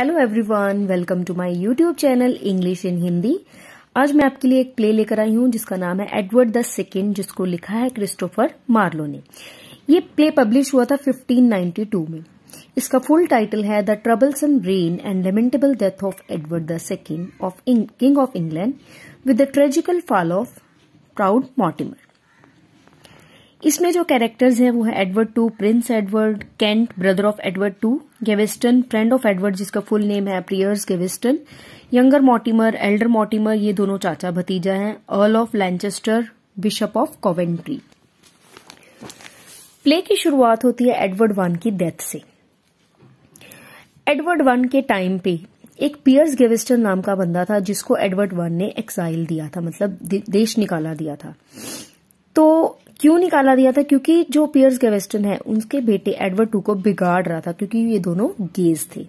hello everyone welcome to my YouTube channel English in Hindi आज मैं आपके लिए एक प्ले लेकर आई हूं जिसका नाम है एडवर्ड द सेकेंड जिसको लिखा है क्रिस्टोफर मार्लो ने ये प्ले पब्लिश हुआ था 1592 में इसका फुल टाइटल है the troublesome reign and lamentable death of Edward the second of king of England with the tragical fall of proud Mortimer इसमें जो कैरेक्टर्स हैं वो है Edward two prince Edward Kent brother of Edward two Gaveston friend of Edward जिसका full name है Piers Gaveston younger Mortimer elder Mortimer ये दोनों चाचा भतीजा हैं earl of Lancaster bishop of Coventry play की शुरुआत होती है एडवर्ड वन की डेथ से एडवर्ड वन के टाइम पे एक पियर्स गेविस्टन नाम का बंदा था जिसको एडवर्ड वन ने एक्साइल दिया था मतलब देश निकाला दिया था तो क्यों निकाला दिया था क्योंकि जो पियर्स गेवेस्टन है उनके बेटे एडवर्ड टू को बिगाड़ रहा था क्योंकि ये दोनों गेज थे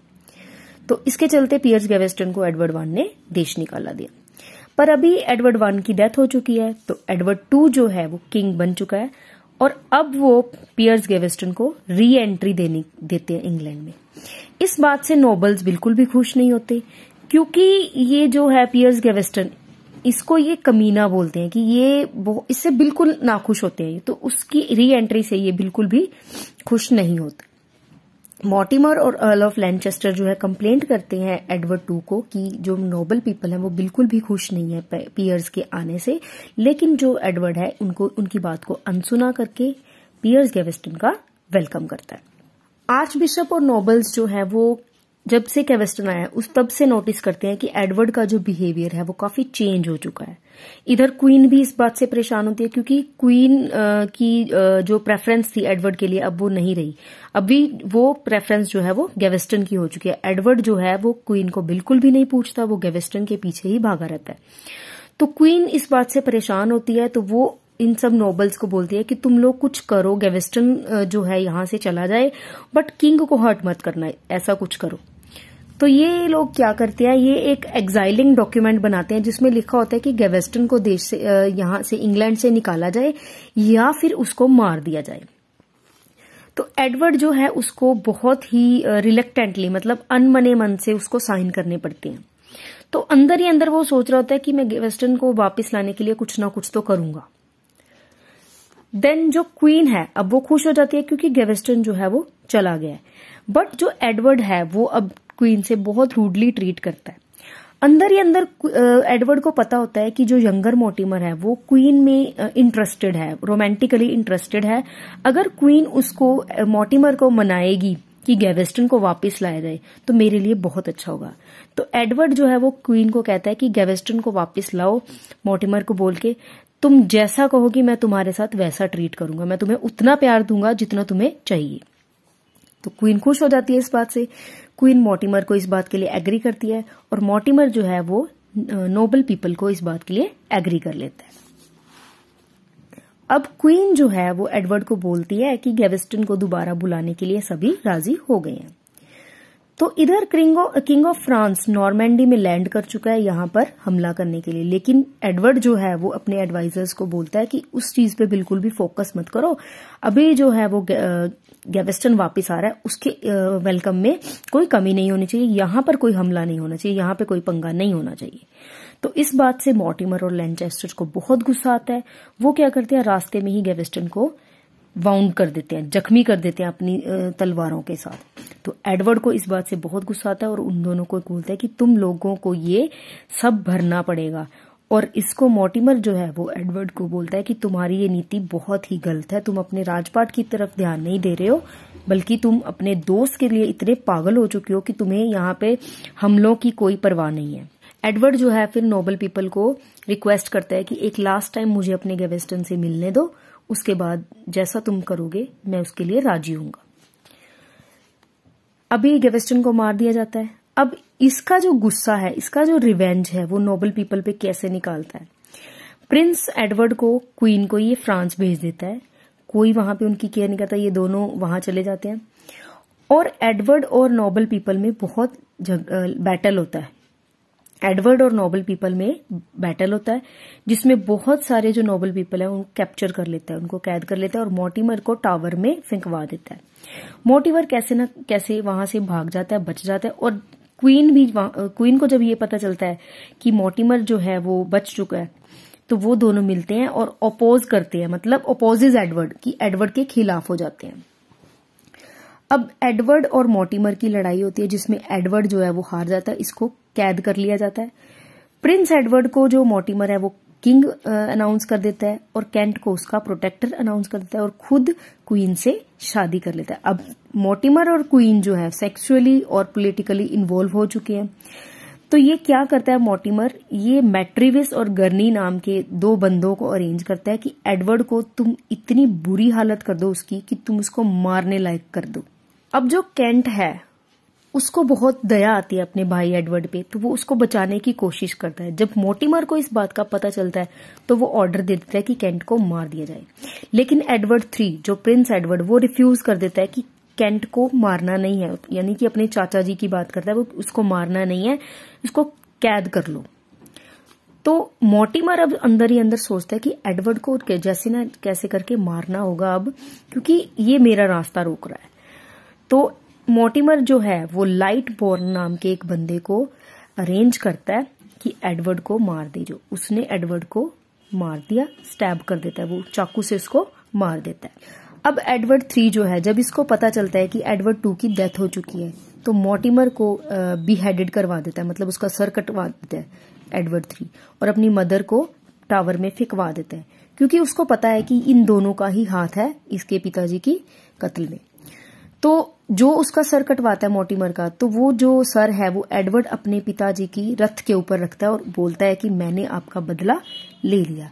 तो इसके चलते पियर्स गेवेस्टन को एडवर्ड वन ने देश निकाला दिया पर अभी एडवर्ड वन की डेथ हो चुकी है तो एडवर्ड टू जो है वो किंग बन चुका है और अब वो पियर्स गेवेस्टन को री एंट्री देने देते हैं इंग्लैंड में इस बात से नोबल्स बिल्कुल भी खुश नहीं होते क्योंकि ये जो है पियर्स गेवेस्टन इसको ये कमीना बोलते हैं कि ये इससे बिल्कुल नाखुश होते हैं तो उसकी री एंट्री से ये बिल्कुल भी खुश नहीं होते मॉटिमर और अर्ल ऑफ लैंचेस्टर जो है कंप्लेंट करते हैं एडवर्ड टू को कि जो नोबल पीपल हैं वो बिल्कुल भी खुश नहीं है पियर्स के आने से लेकिन जो एडवर्ड है उनको उनकी बात को अनसुना करके पियर्स गेवेस्टन का वेलकम करता है आर्च बिशप और नोबल्स जो है वो जब से केवेस्टन आया उस तब से नोटिस करते हैं कि एडवर्ड का जो बिहेवियर है वो काफी चेंज हो चुका है इधर क्वीन भी इस बात से परेशान होती है क्योंकि क्वीन की जो प्रेफरेंस थी एडवर्ड के लिए अब वो नहीं रही अभी वो प्रेफरेंस जो है वो गेवेस्टन की हो चुकी है एडवर्ड जो है वो क्वीन को बिल्कुल भी नहीं पूछता वो गेवेस्टन के पीछे ही भागा रहता है तो क्वीन इस बात से परेशान होती है तो वो इन सब नोबल्स को बोलती है कि तुम लोग कुछ करो गेवेस्टन जो है यहां से चला जाए बट किंग को हर्ट मत करना ऐसा कुछ करो तो ये लोग क्या करते हैं ये एक एग्जाइलिंग डॉक्यूमेंट बनाते हैं जिसमें लिखा होता है कि गेवेस्टन को देश से यहां से इंग्लैंड से निकाला जाए या फिर उसको मार दिया जाए तो एडवर्ड जो है उसको बहुत ही रिलेक्टेंटली मतलब अनमने मन से उसको साइन करने पड़ते हैं तो अंदर ही अंदर वो सोच रहा होता है कि मैं गेवेस्टन को वापिस लाने के लिए कुछ ना कुछ तो करूंगा देन जो क्वीन है अब वो खुश हो जाती है क्योंकि गेवेस्टन जो है वो चला गया है बट जो एडवर्ड है वो अब क्वीन से बहुत रूडली ट्रीट करता है अंदर ही अंदर एडवर्ड को पता होता है कि जो यंगर मोटिमर है वो क्वीन में इंटरेस्टेड है रोमांटिकली इंटरेस्टेड है अगर क्वीन उसको मोटिमर को मनाएगी कि गैवेस्टन को वापस लाया जाए तो मेरे लिए बहुत अच्छा होगा तो एडवर्ड जो है वो क्वीन को कहता है कि गैवेस्टन को वापस लाओ मोटिमर को बोल के तुम जैसा कहोगी मैं तुम्हारे साथ वैसा ट्रीट करूंगा मैं तुम्हें उतना प्यार दूंगा जितना तुम्हें चाहिए तो क्वीन खुश हो जाती है इस बात से क्वीन मोटिमर को इस बात के लिए एग्री करती है और मोटिमर जो है वो नोबल पीपल को इस बात के लिए एग्री कर लेता है अब क्वीन जो है वो एडवर्ड को बोलती है कि गेविस्टन को दोबारा बुलाने के लिए सभी राजी हो गए हैं तो इधर क्रिंगो किंग ऑफ फ्रांस नॉर्मेंडी में लैंड कर चुका है यहां पर हमला करने के लिए लेकिन एडवर्ड जो है वो अपने एडवाइजर्स को बोलता है कि उस चीज पे बिल्कुल भी फोकस मत करो अभी जो है वो गैवेस्टन uh, वापस आ रहा है उसके वेलकम uh, में कोई कमी नहीं होनी चाहिए यहां पर कोई हमला नहीं होना चाहिए यहां पर कोई पंगा नहीं होना चाहिए तो इस बात से मोटिमर और लैंचेस्टर को बहुत गुस्सा आता है वो क्या करते हैं रास्ते में ही गैवेस्टन को वाउंड कर देते हैं जख्मी कर देते हैं अपनी uh, तलवारों के साथ तो एडवर्ड को इस बात से बहुत गुस्सा आता है और उन दोनों को बोलता है कि तुम लोगों को ये सब भरना पड़ेगा और इसको मोटिमर जो है वो एडवर्ड को बोलता है कि तुम्हारी ये नीति बहुत ही गलत है तुम अपने राजपाट की तरफ ध्यान नहीं दे रहे हो बल्कि तुम अपने दोस्त के लिए इतने पागल हो चुके हो कि तुम्हें यहाँ पे हमलों की कोई परवाह नहीं है एडवर्ड जो है फिर नोबल पीपल को रिक्वेस्ट करता है कि एक लास्ट टाइम मुझे अपने गेवेस्टन से मिलने दो उसके बाद जैसा तुम करोगे मैं उसके लिए राजी हूंगा अभी गेवेस्टन को मार दिया जाता है अब इसका जो गुस्सा है इसका जो रिवेंज है वो नोबल पीपल पे कैसे निकालता है प्रिंस एडवर्ड को क्वीन को ये फ्रांस भेज देता है कोई वहां पे उनकी केयर नहीं करता ये दोनों वहां चले जाते हैं और एडवर्ड और नोबल पीपल में बहुत बैटल होता है एडवर्ड और नोबल पीपल में बैटल होता है जिसमें बहुत सारे जो नोबल पीपल है उनको कैप्चर कर लेता है उनको कैद कर लेता है और मोटिमर को टावर में फेंकवा देता है मोटिवर कैसे ना कैसे वहां से भाग जाता है बच जाता है और क्वीन भी क्वीन को जब ये पता चलता है कि मोटिमर जो है वो बच चुका है तो वो दोनों मिलते हैं और अपोज करते हैं मतलब अपोज इज एडवर्ड की एडवर्ड के खिलाफ हो जाते हैं अब एडवर्ड और मोटिमर की लड़ाई होती है जिसमें एडवर्ड जो है वो हार जाता है इसको कैद कर लिया जाता है प्रिंस एडवर्ड को जो मोटिमर है वो किंग अनाउंस कर देता है और कैंट को उसका प्रोटेक्टर अनाउंस कर देता है और खुद क्वीन से शादी कर लेता है अब मोटिमर और क्वीन जो है सेक्सुअली और पोलिटिकली इन्वॉल्व हो चुके हैं तो ये क्या करता है मोटिमर ये मैट्रिविस और गर्नी नाम के दो बंदों को अरेंज करता है कि एडवर्ड को तुम इतनी बुरी हालत कर दो उसकी कि तुम उसको मारने लायक कर दो अब जो कैंट है उसको बहुत दया आती है अपने भाई एडवर्ड पे तो वो उसको बचाने की कोशिश करता है जब मोटीमर को इस बात का पता चलता है तो वो ऑर्डर दे देता है कि कैंट को मार दिया जाए लेकिन एडवर्ड थ्री जो प्रिंस एडवर्ड वो रिफ्यूज कर देता है कि कैंट को मारना नहीं है यानी कि अपने चाचा जी की बात करता है वो उसको मारना नहीं है उसको कैद कर लो तो मोटीमर अब अंदर ही अंदर सोचता है कि एडवर्ड को जैसे ना कैसे करके मारना होगा अब क्योंकि ये मेरा रास्ता रोक रहा है मोटिमर जो है वो लाइट बोर्न नाम के एक बंदे को अरेंज करता है कि एडवर्ड को मार दे जो उसने एडवर्ड को मार दिया स्टैब कर देता है वो चाकू से उसको मार देता है अब एडवर्ड थ्री जो है जब इसको पता चलता है कि एडवर्ड टू की डेथ हो चुकी है तो मोटिमर को बीहेडेड करवा देता है मतलब उसका सर कटवा देता है एडवर्ड थ्री और अपनी मदर को टावर में फिकवा देता है क्योंकि उसको पता है कि इन दोनों का ही हाथ है इसके पिताजी की कत्ल में तो जो उसका सर कटवाता है मोटीमर का तो वो जो सर है वो एडवर्ड अपने पिताजी की रथ के ऊपर रखता है और बोलता है कि मैंने आपका बदला ले लिया